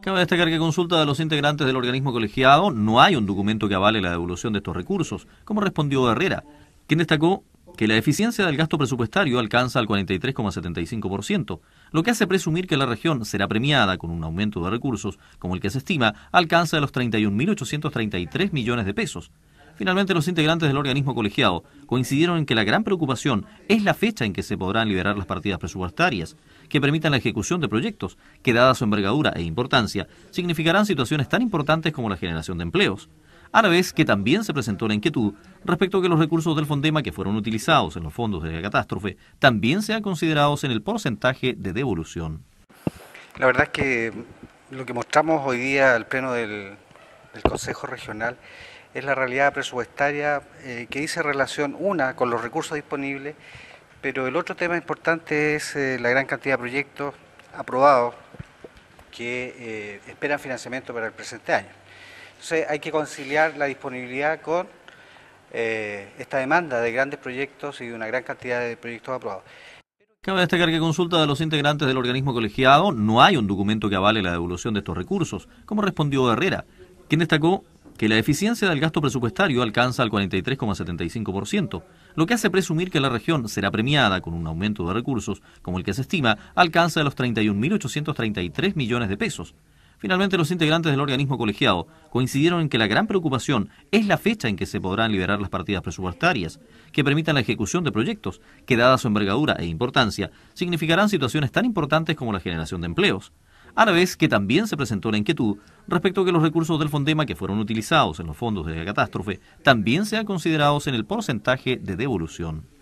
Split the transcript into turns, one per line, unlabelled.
Cabe destacar que consulta de los integrantes del organismo colegiado no hay un documento que avale la devolución de estos recursos, como respondió Herrera, quien destacó que la eficiencia del gasto presupuestario alcanza al 43,75%, lo que hace presumir que la región será premiada con un aumento de recursos como el que se estima alcanza los 31.833 millones de pesos, Finalmente, los integrantes del organismo colegiado coincidieron en que la gran preocupación es la fecha en que se podrán liberar las partidas presupuestarias que permitan la ejecución de proyectos que, dada su envergadura e importancia, significarán situaciones tan importantes como la generación de empleos. A la vez que también se presentó la inquietud respecto a que los recursos del Fondema que fueron utilizados en los fondos de la catástrofe también sean considerados en el porcentaje de devolución.
La verdad es que lo que mostramos hoy día al Pleno del, del Consejo Regional es la realidad presupuestaria eh, que dice relación, una, con los recursos disponibles, pero el otro tema importante es eh, la gran cantidad de proyectos aprobados que eh, esperan financiamiento para el presente año. Entonces hay que conciliar la disponibilidad con esta demanda de grandes proyectos y de una gran cantidad de proyectos aprobados.
Cabe destacar que consulta de los integrantes del organismo colegiado no hay un documento que avale la devolución de estos recursos, como respondió Herrera, quien destacó que la eficiencia del gasto presupuestario alcanza el 43,75%, lo que hace presumir que la región será premiada con un aumento de recursos, como el que se estima, alcanza los 31.833 millones de pesos. Finalmente, los integrantes del organismo colegiado coincidieron en que la gran preocupación es la fecha en que se podrán liberar las partidas presupuestarias, que permitan la ejecución de proyectos, que dada su envergadura e importancia, significarán situaciones tan importantes como la generación de empleos a la vez que también se presentó la inquietud respecto a que los recursos del Fondema que fueron utilizados en los fondos de la catástrofe también sean considerados en el porcentaje de devolución.